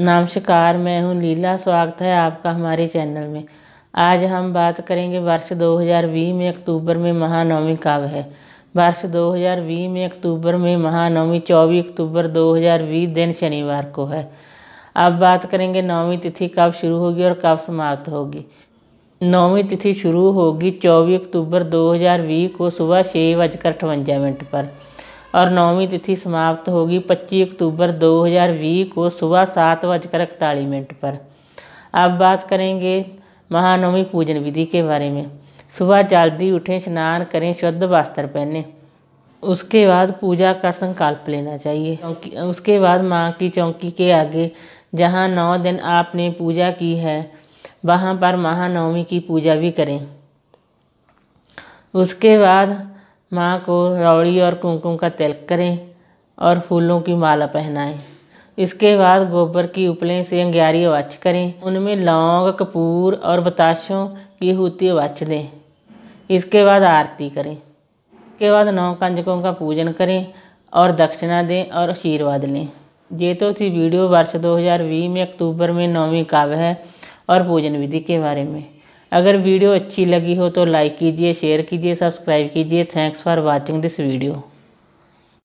नमस्कार मैं हूं लीला स्वागत है आपका हमारे चैनल में आज हम बात करेंगे वर्ष 2020 में अक्टूबर में महानवमी कब है वर्ष 2020 में अक्टूबर में महानवमी 24 अक्टूबर 2020 दिन शनिवार को है अब बात करेंगे नौवीं तिथि कब शुरू होगी और कब समाप्त होगी नौवीं तिथि शुरू होगी 24 अक्टूबर 2020 को सुबह छः बजकर अठवंजा मिनट पर और नौवीं तिथि समाप्त होगी 25 अक्टूबर 2020 को सुबह सात बजकर इकतालीस मिनट पर अब बात करेंगे महानवमी पूजन विधि के बारे में सुबह जल्दी उठें स्नान करें शुद्ध वस्त्र पहने उसके बाद पूजा का संकल्प लेना चाहिए चौकी उसके बाद माँ की चौकी के आगे जहाँ नौ दिन आपने पूजा की है वहाँ पर महानवमी की पूजा भी करें उसके बाद माँ को रौड़ी और कुमकुम का तिलक करें और फूलों की माला पहनाएं इसके बाद गोबर की उपलें से अंगियारी अवच्छ करें उनमें लौंग कपूर और बताशों की हूती अवच्छ दें इसके बाद आरती करें इसके बाद नौ कंजकों का पूजन करें और दक्षिणा दें और आशीर्वाद लें ये तो थी वीडियो वर्ष 2020 में अक्टूबर में नौवीं काव्य है और पूजन विधि के बारे में अगर वीडियो अच्छी लगी हो तो लाइक कीजिए शेयर कीजिए सब्सक्राइब कीजिए thanks for watching this video